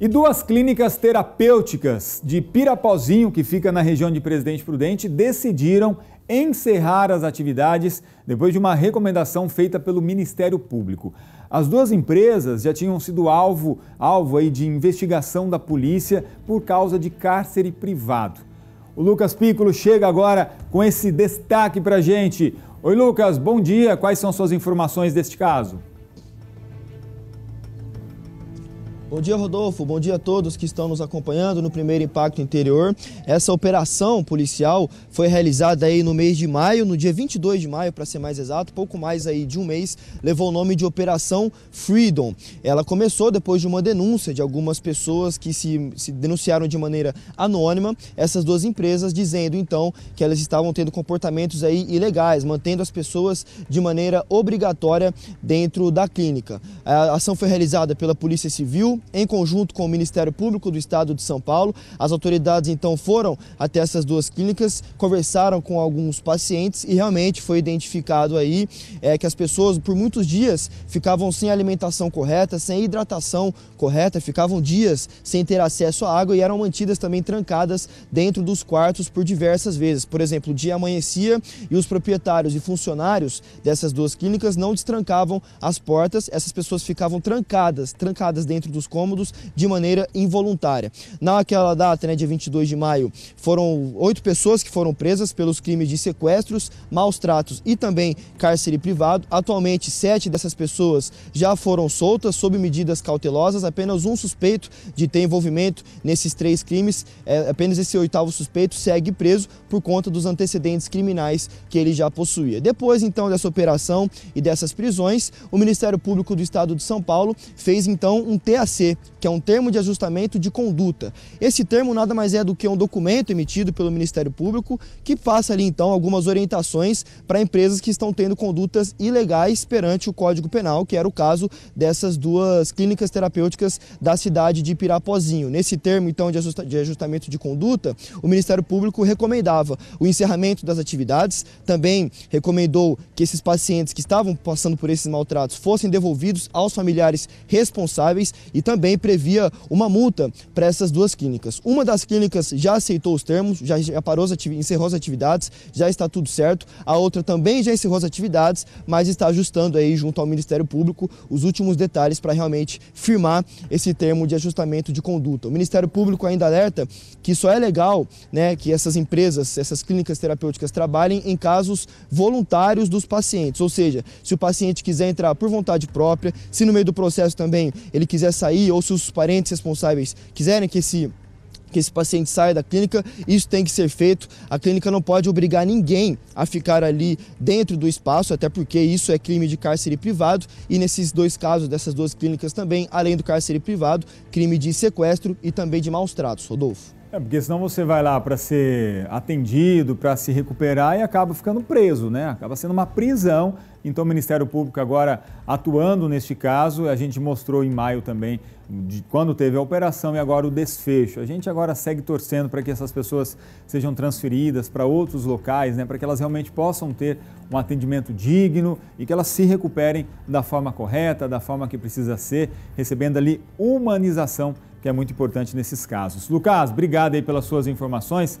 E duas clínicas terapêuticas de Pirapozinho, que fica na região de Presidente Prudente, decidiram encerrar as atividades depois de uma recomendação feita pelo Ministério Público. As duas empresas já tinham sido alvo, alvo aí de investigação da polícia por causa de cárcere privado. O Lucas Piccolo chega agora com esse destaque para gente. Oi, Lucas, bom dia. Quais são suas informações deste caso? Bom dia, Rodolfo. Bom dia a todos que estão nos acompanhando no primeiro Impacto Interior. Essa operação policial foi realizada aí no mês de maio, no dia 22 de maio, para ser mais exato, pouco mais aí de um mês, levou o nome de Operação Freedom. Ela começou depois de uma denúncia de algumas pessoas que se, se denunciaram de maneira anônima, essas duas empresas, dizendo então que elas estavam tendo comportamentos aí ilegais, mantendo as pessoas de maneira obrigatória dentro da clínica. A ação foi realizada pela Polícia Civil, em conjunto com o Ministério Público do Estado de São Paulo. As autoridades então foram até essas duas clínicas, conversaram com alguns pacientes e realmente foi identificado aí é, que as pessoas por muitos dias ficavam sem alimentação correta, sem hidratação correta, ficavam dias sem ter acesso à água e eram mantidas também trancadas dentro dos quartos por diversas vezes. Por exemplo, o dia amanhecia e os proprietários e funcionários dessas duas clínicas não destrancavam as portas, essas pessoas ficavam trancadas, trancadas dentro dos cômodos de maneira involuntária. Naquela data, né, dia 22 de maio, foram oito pessoas que foram presas pelos crimes de sequestros, maus tratos e também cárcere privado. Atualmente, sete dessas pessoas já foram soltas sob medidas cautelosas. Apenas um suspeito de ter envolvimento nesses três crimes, é, apenas esse oitavo suspeito segue preso por conta dos antecedentes criminais que ele já possuía. Depois, então, dessa operação e dessas prisões, o Ministério Público do Estado de São Paulo fez então um TAC que é um termo de ajustamento de conduta. Esse termo nada mais é do que um documento emitido pelo Ministério Público que passa ali então algumas orientações para empresas que estão tendo condutas ilegais perante o Código Penal, que era o caso dessas duas clínicas terapêuticas da cidade de Pirapozinho. Nesse termo então de, ajusta de ajustamento de conduta, o Ministério Público recomendava o encerramento das atividades, também recomendou que esses pacientes que estavam passando por esses maltratos fossem devolvidos aos familiares responsáveis e também previa uma multa para essas duas clínicas. Uma das clínicas já aceitou os termos, já, já parou as encerrou as atividades, já está tudo certo. A outra também já encerrou as atividades, mas está ajustando aí junto ao Ministério Público os últimos detalhes para realmente firmar esse termo de ajustamento de conduta. O Ministério Público ainda alerta que só é legal né, que essas empresas, essas clínicas terapêuticas trabalhem em casos voluntários dos pacientes, ou seja, se o paciente quiser entrar por vontade própria, se no meio do processo também ele quiser sair ou se os parentes responsáveis quiserem que esse que esse paciente saia da clínica, isso tem que ser feito. A clínica não pode obrigar ninguém a ficar ali dentro do espaço, até porque isso é crime de cárcere privado e nesses dois casos dessas duas clínicas também, além do cárcere privado, crime de sequestro e também de maus tratos. Rodolfo. É, porque senão você vai lá para ser atendido, para se recuperar e acaba ficando preso, né? Acaba sendo uma prisão. Então, o Ministério Público agora atuando neste caso, a gente mostrou em maio também, de quando teve a operação e agora o desfecho. A gente agora segue torcendo para que essas pessoas sejam transferidas para outros locais, né? Para que elas realmente possam ter um atendimento digno e que elas se recuperem da forma correta, da forma que precisa ser, recebendo ali humanização que é muito importante nesses casos. Lucas, obrigado aí pelas suas informações.